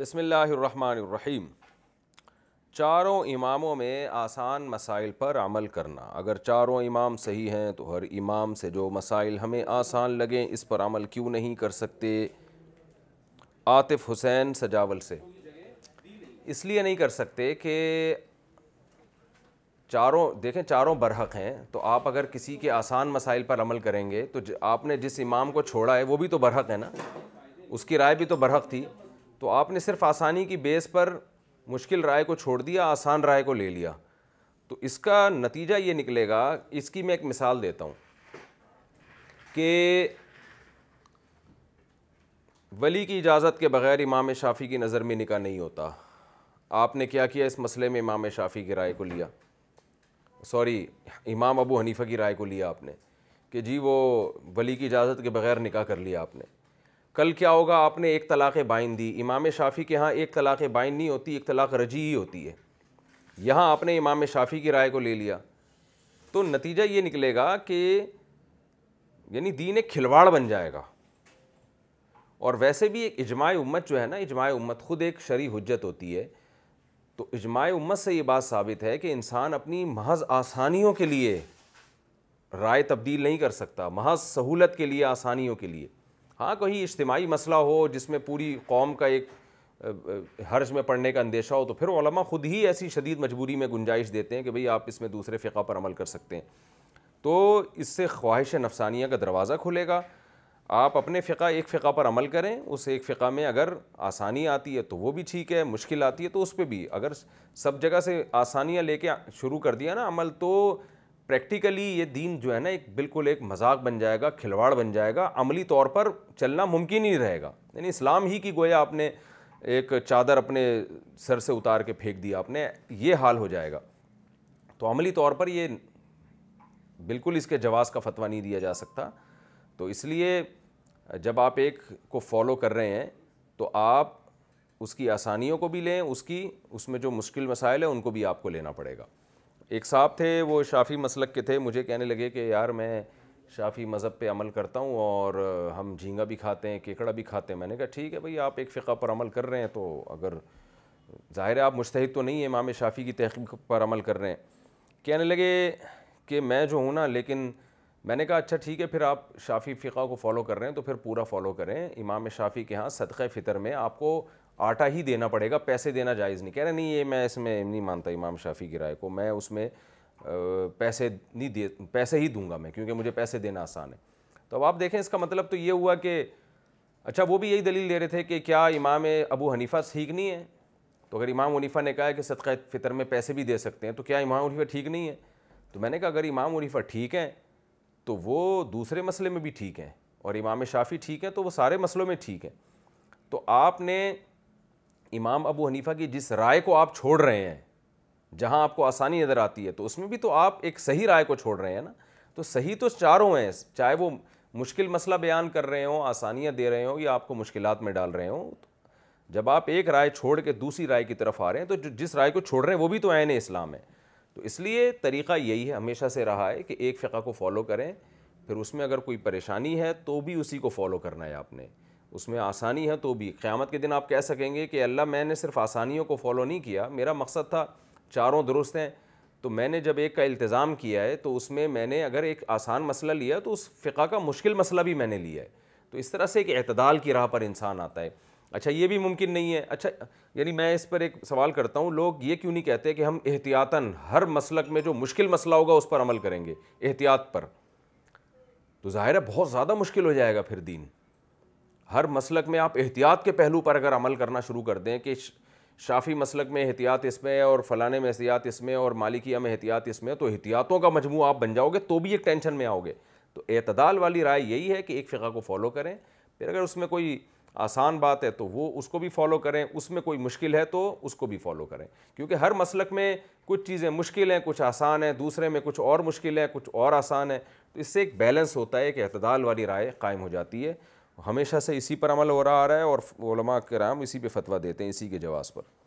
बसमीम चारों इमामों में आसान मसाइल पर अमल करना अगर चारों इमाम सही हैं तो हर इमाम से जो मसाइल हमें आसान लगें इस पर अमल क्यों नहीं कर सकते आतिफ़ हुसैन सजावल से इसलिए नहीं कर सकते कि चारों देखें चारों बरहक हैं तो आप अगर किसी के आसान मसाइल पर अमल करेंगे तो आपने जिस इमाम को छोड़ा है वो भी तो बरहक है ना उसकी राय भी तो बरहक थी तो आपने सिर्फ आसानी की बेस पर मुश्किल राय को छोड़ दिया आसान राय को ले लिया तो इसका नतीजा ये निकलेगा इसकी मैं एक मिसाल देता हूँ कि वली की इजाज़त के बग़ैर इमाम शाफ़ी की नज़र में निका नहीं होता आपने क्या किया इस मसले में इमाम शाफ़ी की राय को लिया सॉरी इमाम अबू हनीफ़ा की राय को लिया आपने कि जी वो वली की इजाज़त के बग़ैर निका कर लिया आपने कल क्या होगा आपने एक तलाक़ बाइन दी इमाम शाफ़ी के यहाँ एक तलाक़ बाइन नहीं होती एक तलाक़ रजी ही होती है यहाँ आपने इमाम शाफ़ी की राय को ले लिया तो नतीजा ये निकलेगा कि यानी दीन एक खिलवाड़ बन जाएगा और वैसे भी एक इजमाय उम्मत जो है ना इजमाय उम्मत ख़ुद एक शरी हजत होती है तो इजमाय उम्मत से ये बात साबित है कि इंसान अपनी महज आसानियों के लिए राय तब्दील नहीं कर सकता महज सहूलत के लिए आसानियों के लिए हाँ कोई इज्तमाही मसला हो जिसमें पूरी कौम का एक हर्ज में पड़ने का अंदेशा हो तो फिर ओलमा ख़ुद ही ऐसी शदीद मजबूरी में गुंजाइश देते हैं कि भाई आप इसमें दूसरे फ़िका पर अमल कर सकते हैं तो इससे ख्वाहिश नफसानिया का दरवाज़ा खुलेगा आप अपने फ़िका एक फ़िका पर अमल करें उस एक फ़िका में अगर आसानी आती है तो वो भी ठीक है मुश्किल आती है तो उस पर भी अगर सब जगह से आसानियाँ ले कर शुरू कर दिया ना अमल तो प्रैक्टिकली ये दीन जो है ना एक बिल्कुल एक मजाक बन जाएगा खिलवाड़ बन जाएगा अमली तौर पर चलना मुमकिन ही रहेगा यानी इस्लाम ही की गोया आपने एक चादर अपने सर से उतार के फेंक दिया आपने ये हाल हो जाएगा तो अमली तौर पर ये बिल्कुल इसके जवाज़ का फतवा नहीं दिया जा सकता तो इसलिए जब आप एक को फॉलो कर रहे हैं तो आप उसकी आसानियों को भी लें उसकी उसमें जो मुश्किल मसाइल हैं उनको भी आपको लेना पड़ेगा एक साहब थे वो शाफ़ी मसलक के थे मुझे कहने लगे कि यार मैं शाफ़ी मज़हब पे अमल करता हूँ और हम झींगा भी खाते हैं केकड़ा भी खाते हैं मैंने कहा ठीक है भाई आप एक फ़िका पर अमल कर रहे हैं तो अगर ज़ाहिर आप मुश्तद तो नहीं है इमाम शाफ़ी की तहकी पर अमल कर रहे हैं कहने लगे कि मैं जो हूँ ना लेकिन मैंने कहा अच्छा ठीक है फिर आप शाफ़ी फ़िका को फॉलो कर रहे हैं तो फिर पूरा फॉलो करें इमाम शाफ़ी के यहाँ सदक़ फ़ितर में आपको आटा ही देना पड़ेगा पैसे देना जायज़ नहीं कह रहे नहीं ये मैं इसमें नहीं मानता इमाम शाफी की राय को मैं उसमें पैसे नहीं दे पैसे ही दूंगा मैं क्योंकि मुझे पैसे देना आसान है तो अब आप देखें इसका मतलब तो ये हुआ कि अच्छा वो भी यही दलील दे रहे थे कि क्या इमाम अबू हनीफा ठीक नहीं है तो अगर इमाम हनीफा ने कहा है कि सदक़ फ़ितर में पैसे भी दे सकते हैं तो क्या इमाम हनीफा ठीक नहीं है तो मैंने कहा अगर इमाम हनीफा ठीक हैं तो वो दूसरे मसले में भी ठीक हैं और इमाम शाफ़ी ठीक हैं तो वो सारे मसलों में ठीक हैं तो आपने इमाम अबू हनीफा की जिस राय को आप छोड़ रहे हैं जहाँ आपको आसानी नज़र आती है तो उसमें भी तो आप एक सही राय को छोड़ रहे हैं ना तो सही तो चारों हैं चाहे वो मुश्किल मसला बयान कर रहे हों आसानियाँ दे रहे हों या आपको मुश्किल में डाल रहे हों तो जब आप एक राय छोड़ के दूसरी राय की तरफ आ रहे हैं तो जिस राय को छोड़ रहे हैं वो भी तो आयन इस्लाम है तो इसलिए तरीक़ा यही है हमेशा से रहा है कि एक फ़िका को फॉलो करें फिर उसमें अगर कोई परेशानी है तो भी उसी को फॉलो करना है आपने उसमें आसानी है तो भी क़्यामत के दिन आप कह सकेंगे कि अल्लाह मैंने सिर्फ आसानियों को फॉलो नहीं किया मेरा मकसद था चारों दुरुस्त हैं तो मैंने जब एक का इल्तज़ाम किया है तो उसमें मैंने अगर एक आसान मसला लिया तो उस फ़िका का मुश्किल मसला भी मैंने लिया है तो इस तरह से एक अतदाल की राह पर इंसान आता है अच्छा ये भी मुमकिन नहीं है अच्छा यानी मैं इस पर एक सवाल करता हूँ लोग ये क्यों नहीं कहते कि हम एहतियातन हर मसलक में जो मुश्किल मसला होगा उस पर अमल करेंगे एहतियात पर तो ज़ाहिर है बहुत ज़्यादा मुश्किल हो जाएगा फिर दीन हर मसलक में आप एहतियात के पहलू पर अगर अमल करना शुरू कर दें कि शाफी मसलक में एहतियात इसमें और फलाने में एहतियात इसमें और मालिकिया में एहतियात इसमें है तो एहतियातों का मजमू आप बन जाओगे तो भी एक टेंशन में आओगे तो अतदाल वाली राय यही है कि एक फ़िका को फॉलो करें फिर अगर उसमें कोई आसान बात है तो वो उसको भी फॉलो करें उसमें कोई मुश्किल है तो उसको भी फॉलो करें क्योंकि हर मसलक में कुछ चीज़ें मुश्किल हैं कुछ आसान हैं दूसरे में कुछ और मुश्किल है कुछ और आसान है तो इससे एक बैलेंस होता है एक अतदाल वाली राय कायम हो जाती है हमेशा से इसी पर अमल हो रहा आ रहा है और कराम इसी पे फतवा देते हैं इसी के जवाब पर